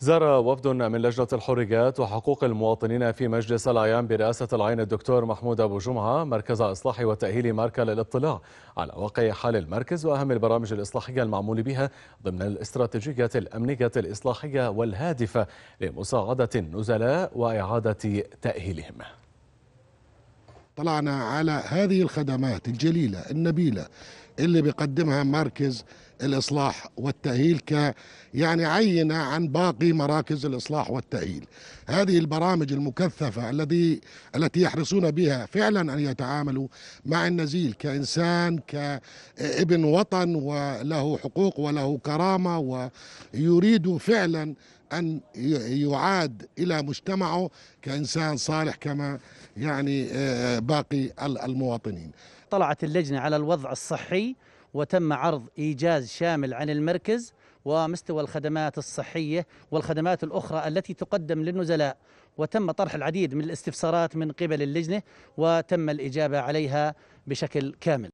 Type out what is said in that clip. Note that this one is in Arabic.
زار وفد من لجنة الحريات وحقوق المواطنين في مجلس الأعيان برئاسة العين الدكتور محمود أبو جمعة مركز إصلاح وتأهيل ماركا للاطلاع على واقع حال المركز وأهم البرامج الإصلاحية المعمول بها ضمن الاستراتيجية الأمنية الإصلاحية والهادفة لمساعدة النزلاء وإعادة تأهيلهم طلعنا على هذه الخدمات الجليلة النبيلة اللي بيقدمها مركز الإصلاح والتأهيل ك يعني عينة عن باقي مراكز الإصلاح والتأهيل هذه البرامج المكثفة الذي التي يحرصون بها فعلا أن يتعاملوا مع النزيل كإنسان كابن وطن وله حقوق وله كرامة ويريد فعلا أن يعاد إلى مجتمعه كإنسان صالح كما يعني آه، باقي المواطنين طلعت اللجنة على الوضع الصحي وتم عرض إيجاز شامل عن المركز ومستوى الخدمات الصحية والخدمات الأخرى التي تقدم للنزلاء وتم طرح العديد من الاستفسارات من قبل اللجنة وتم الإجابة عليها بشكل كامل